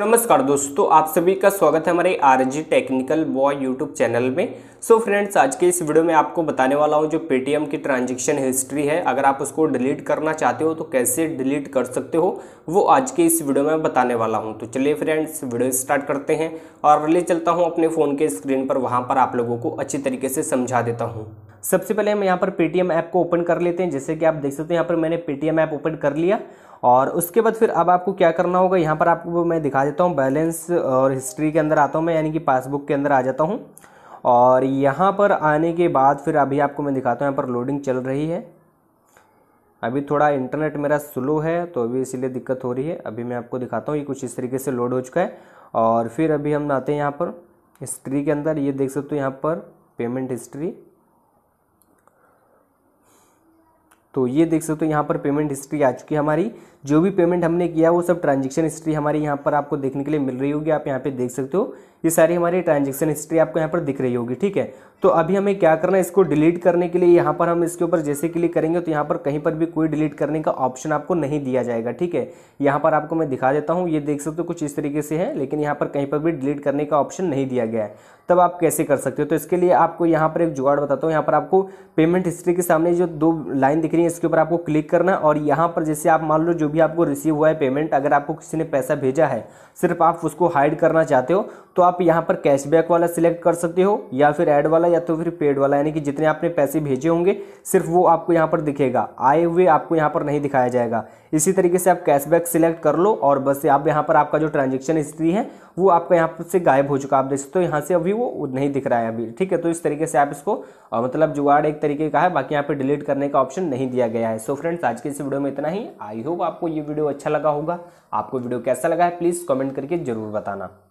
नमस्कार दोस्तों आप सभी का स्वागत है हमारे RG technical boy YouTube channel में सो so फ्रेंड्स आज के इस वीडियो में आपको बताने वाला हूँ जो पेटीएम की ट्रांजैक्शन हिस्ट्री है अगर आप उसको डिलीट करना चाहते हो तो कैसे डिलीट कर सकते हो वो आज के इस वीडियो में बताने वाला हूँ तो चलिए फ्रेंड्स वीडियो स्टार्ट करते हैं और ले चलता हूँ अपने फ़ोन के स्क्रीन पर वहाँ पर आप लोगों को अच्छी तरीके से समझा देता हूँ सबसे पहले हम यहाँ पर पेटीएम ऐप को ओपन कर लेते हैं जैसे कि आप देख सकते हैं यहाँ पर मैंने पेटीएम ऐप ओपन कर लिया और उसके बाद फिर अब आपको क्या करना होगा यहाँ पर आपको मैं दिखा देता हूँ बैलेंस और हिस्ट्री के अंदर आता हूँ मैं यानी कि पासबुक के अंदर आ जाता हूँ और यहाँ पर आने के बाद फिर अभी आपको मैं दिखाता हूँ यहाँ पर लोडिंग चल रही है अभी थोड़ा इंटरनेट मेरा स्लो है तो अभी इसीलिए दिक्कत हो रही है अभी मैं आपको दिखाता हूँ ये कुछ इस तरीके से लोड हो चुका है और फिर अभी हम आते हैं यहाँ पर हिस्ट्री के अंदर ये देख सकते हो यहाँ पर पेमेंट हिस्ट्री तो ये देख सकते हो तो यहाँ पर पेमेंट हिस्ट्री आ चुकी है हमारी जो भी पेमेंट हमने किया वो सब ट्रांजेक्शन हिस्ट्री हमारी यहाँ पर आपको देखने के लिए मिल रही होगी आप यहाँ पे देख सकते हो ये सारी हमारी ट्रांजेक्शन हिस्ट्री आपको यहाँ पर दिख रही होगी ठीक है तो अभी हमें क्या करना है इसको डिलीट करने के लिए यहाँ पर हम इसके ऊपर जैसे क्लिक करेंगे तो यहाँ पर कहीं पर भी कोई डिलीट करने का ऑप्शन आपको नहीं दिया जाएगा ठीक है यहाँ पर आपको मैं दिखा देता हूँ ये देख सकते हो कुछ इस तरीके से है लेकिन यहाँ पर कहीं पर भी डिलीट करने का ऑप्शन नहीं दिया गया है तब आप कैसे कर सकते हो तो इसके लिए आपको यहाँ पर एक जुगाड़ बताता हूँ यहाँ पर आपको पेमेंट हिस्ट्री के सामने जो दो लाइन दिख रही है इसके ऊपर आपको क्लिक करना और यहाँ पर जैसे आप मान लो जो भी आपको रिसीव हुआ है पेमेंट अगर आपको किसी ने पैसा भेजा है सिर्फ आप उसको हाइड करना चाहते हो तो आप यहाँ पर कैशबैक वाला सिलेक्ट कर सकते हो या फिर एड वाला या तो फिर पेड वाला यानी कि जितने आपने पैसे भेजे होंगे सिर्फ वो आपको यहाँ पर दिखेगा आए हुए आपको यहाँ पर नहीं दिखाया जाएगा इसी तरीके से आप कैशबैक सिलेक्ट कर लो और बस आप यहाँ पर आपका जो ट्रांजेक्शन हिस्ट्री है वो आपका यहाँ से गायब हो चुका आप देख सकते हो यहाँ से अभी वो नहीं दिख रहा है अभी ठीक है तो इस तरीके से आप इसको आ, मतलब जुगाड़ एक तरीके का है बाकी यहाँ पे डिलीट करने का ऑप्शन नहीं दिया गया है सो so फ्रेंड्स आज के इस वीडियो में इतना ही आई होप आपको ये वीडियो अच्छा लगा होगा आपको वीडियो कैसा लगा है प्लीज़ कॉमेंट करके ज़रूर बताना